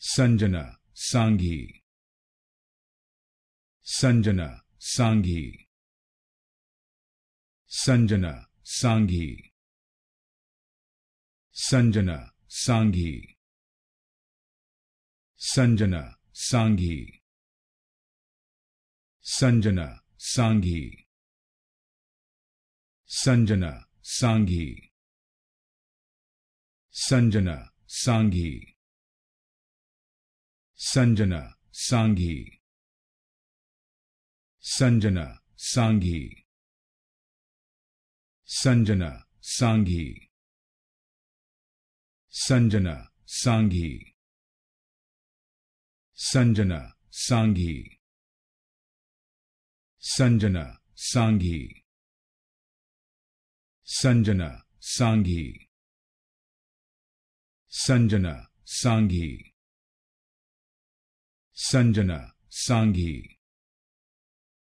Sanjana Sanghi Sanjana Sanghi Sanjana Sanghi Sanjana Sanghi Sanjana Sanghi Sanjana Sanghi Sanjana Sanghi Sanjana Sanghi Sanjana Sanghi Sanjana Sanghi Sanjana Sanghi Sanjana Sanghi Sanjana Sanghi Sanjana Sanghi Sanjana Sanghi Sanjana Sanghi Sanjana, Sanghi,